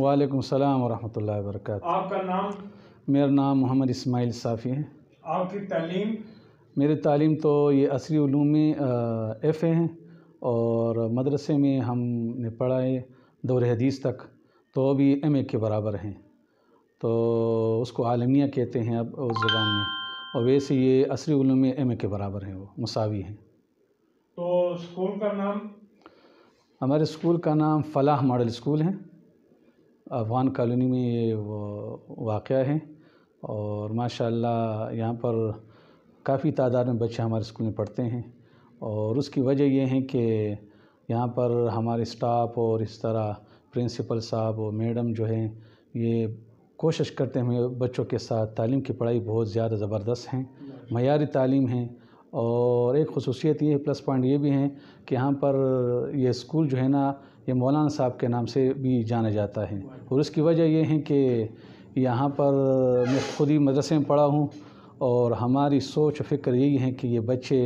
वालेकुम सलाम वरहमतुल्लाह वबरकातुहू आपका नाम मेरा नाम मोहम्मद इस्माइल साफ़ी है आपकी तालीम मेरी तालीम तो ये असरी उलूम में एफ़ ए हैं और मदरसे में हमने पढ़ा है हदीस तक तो अभी एम ए के बराबर हैं तो उसको आलमिया कहते हैं अब उस ज़बान में और वैसे ये असरी उलूम में एम ए के बराबर हैं वो मसावी हैं तो स्कूल का नाम हमारे स्कूल का नाम फलाह मॉडल स्कूल है अफगान कॉलोनी में ये वाक़ है और माशाल्लाह यहाँ पर काफ़ी तादाद में बच्चे हमारे स्कूल में पढ़ते हैं और उसकी वजह यह है कि यहाँ पर हमारे स्टाफ और इस तरह प्रिंसिपल साहब और मैडम जो हैं ये कोशिश करते हैं बच्चों के साथ तालीम की पढ़ाई बहुत ज़्यादा ज़बरदस्त हैं मैारी तालीम है और एक खसूसियत ये प्लस पॉइंट ये भी हैं कि यहाँ पर ये स्कूल जो है ना ये मौलाना साहब के नाम से भी जाना जाता है और इसकी वजह ये है कि यहाँ पर मैं खुद ही मदरसे में पढ़ा हूँ और हमारी सोच फ़िक्र यही है कि ये बच्चे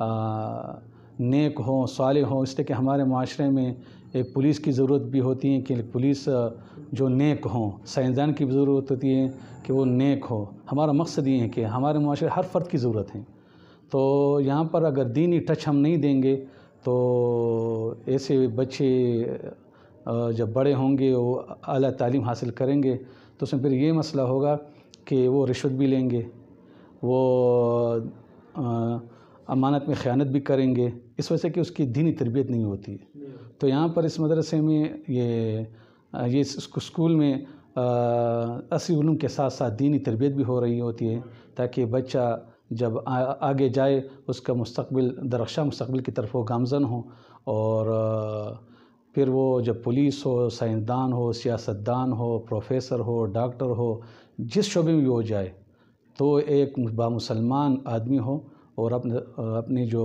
आ, नेक हों साले हों इसलिए कि हमारे माशरे में एक पुलिस की ज़रूरत भी होती है कि पुलिस जो नेक हों साइंसदान की भी ज़रूरत होती है कि वो नेक हो हमारा मकसद ये है कि हमारे माशरे हर फ़र्द की ज़रूरत है तो यहाँ पर अगर दीनी टच हम नहीं देंगे तो ऐसे बच्चे जब बड़े होंगे वो अली तालीम हासिल करेंगे तो उसमें फिर ये मसला होगा कि वो रिश्वत भी लेंगे वो अमानत में ख़यानत भी करेंगे इस वजह से कि उसकी दीनी तरबियत नहीं होती है तो यहाँ पर इस मदरसे में ये ये स्कूल में असली के साथ साथ दीनी तरबियत भी हो रही होती है ताकि बच्चा जब आगे जाए उसका मुस्तबिल दरख्शा मुस्तबिल की तरफ वो गामजन हो और फिर वो जब पुलिस हो साइंसदान हो सियासतदान हो प्रोफेसर हो डॉक्टर हो जिस शोबे में भी हो जाए तो एक बामुसलमान आदमी हो और अपने अपनी जो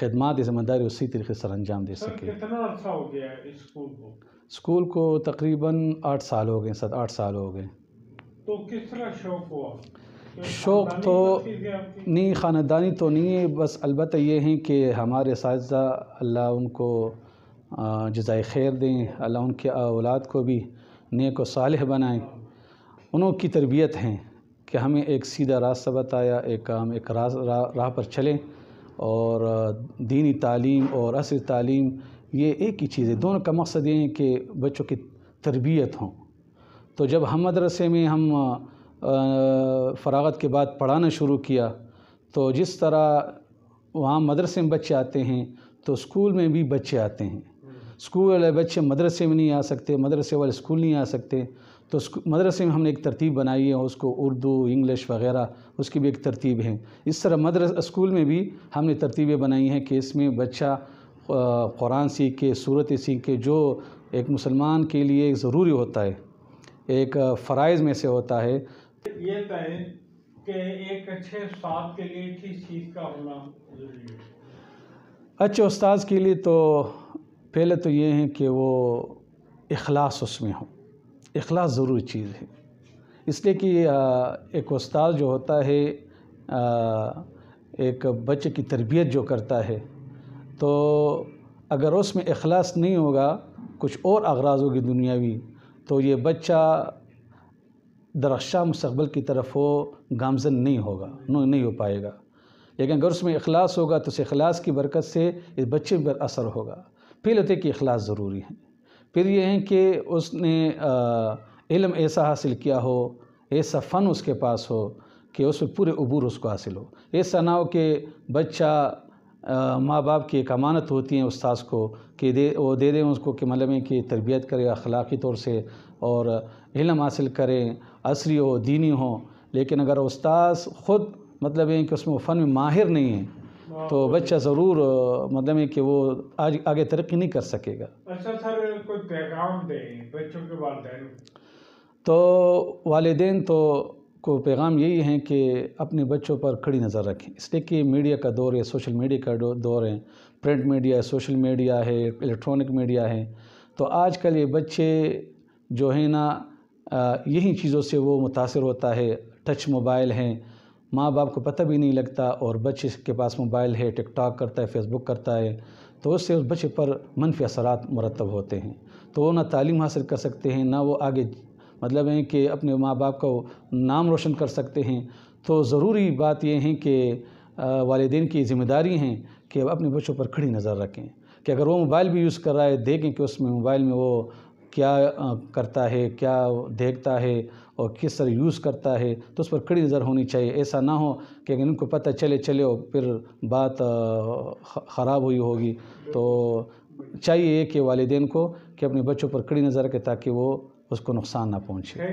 खदमात ज़िम्मेदारी उसी तरीके से अंजाम दे सके अच्छा हो गया स्कूल को स्कूल को तकरीबन आठ साल हो गए सर आठ साल हो गए तो किस तरह शौक हुआ शौक़ तो नहीं ख़ानदानी तो नहीं है बस अलबत् ये हैं कि हमारे साथ अल्लाह उनको जजाय खैर दें अल्लाह उनके औलाद को भी नेक साल बनाएँ उन्हों की तरबियत हैं कि हमें एक सीधा रास्ता बताया एक काम एक राह रा, राह पर चलें और दीनी तालीम और असर तालीम ये एक ही चीज़ है दोनों का मकसद ये है कि बच्चों की तरबियत हों तो जब हम मदरसे में हम फ़रागत के बाद पढ़ाना शुरू किया तो जिस तरह वहाँ मदरसे में बच्चे आते हैं तो स्कूल में भी बच्चे आते हैं स्कूल वाले बच्चे मदरसे में नहीं आ सकते मदरसे वाले स्कूल नहीं आ सकते तो मदरसे में हमने एक तरतीब बनाई है उसको उर्दू इंग्लिश वगैरह उसकी भी एक तरतीब है इस तरह मदरस स्कूल में भी हमने तरतीबें बनाई हैं कि इसमें बच्चा कुरान सीख के सूरत सीख के जो एक मुसलमान के लिए ज़रूरी होता है एक फ़राइज में से होता है ये तय कि एक अच्छे उस्ताद के लिए किस चीज़ का होना ज़रूरी है अच्छे उस्ताद के लिए तो पहले तो ये है कि वो इखलास उसमें हो इखलास ज़रूरी चीज़ है इसलिए कि एक उस्ताद जो होता है एक बच्चे की तरबियत जो करता है तो अगर उसमें अखलास नहीं होगा कुछ और अगराज होगी दुनियावी तो ये बच्चा दरख्शा मुस्तबल की तरफ वो गामजन नहीं होगा नहीं हो पाएगा लेकिन अगर उसमें अखलास होगा तो उस अखलास की बरकत से इस बच्चे पर असर होगा फिर होते कि अखलास ज़रूरी है फिर यह हैं कि उसने इलम ऐसा हासिल किया हो ऐसा फ़न उसके पास हो कि उसमें पूरे अबूर उसको हासिल हो ऐसा ना हो कि बच्चा माँ बाप की एक अमानत होती है उस्ताद को कि दे वो दे दें उसको कि मतलब कि तरबियत करे अखलाकी तौर से और इलम हासिल करें असरी हो दीनी हो लेकिन अगर उस्ताद ख़ुद मतलब ये कि उसमें फ़न में माहिर नहीं है तो बच्चा ज़रूर मतलब है कि वो आज आगे तरक्की नहीं कर सकेगा अच्छा सर कोई पैगाम दें बच्चों के तो वालदेन तो को पैगाम यही है कि अपने बच्चों पर कड़ी नज़र रखें इसलिए कि मीडिया का दौर है सोशल मीडिया का दौर है प्रिंट मीडिया है सोशल मीडिया है इलेक्ट्रॉनिक मीडिया है तो आजकल ये बच्चे जो है ना यही चीज़ों से वो मुतासर होता है टच मोबाइल हैं माँ बाप को पता भी नहीं लगता और बच्चे के पास मोबाइल है टिकटॉक करता है फेसबुक करता है तो उससे उस बच्चे पर मनफी असर मरतब होते हैं तो वो ना तालीम हासिल कर सकते हैं ना वो आगे मतलब हैं कि अपने माँ बाप का नाम रोशन कर सकते हैं तो ज़रूरी बात यह है कि वालदेन की ज़िम्मेदारी हैं कि अपने बच्चों पर खड़ी नज़र रखें कि अगर वो मोबाइल भी यूज़ कर रहा है देखें कि उसमें मोबाइल में वो क्या करता है क्या देखता है और किस तरह यूज़ करता है तो उस पर कड़ी नज़र होनी चाहिए ऐसा ना हो कि अगर इनको पता चले चले और फिर बात ख़राब हुई होगी तो चाहिए कि वालदेन को कि अपने बच्चों पर कड़ी नज़र रखें ताकि वो उसको नुकसान ना पहुँचे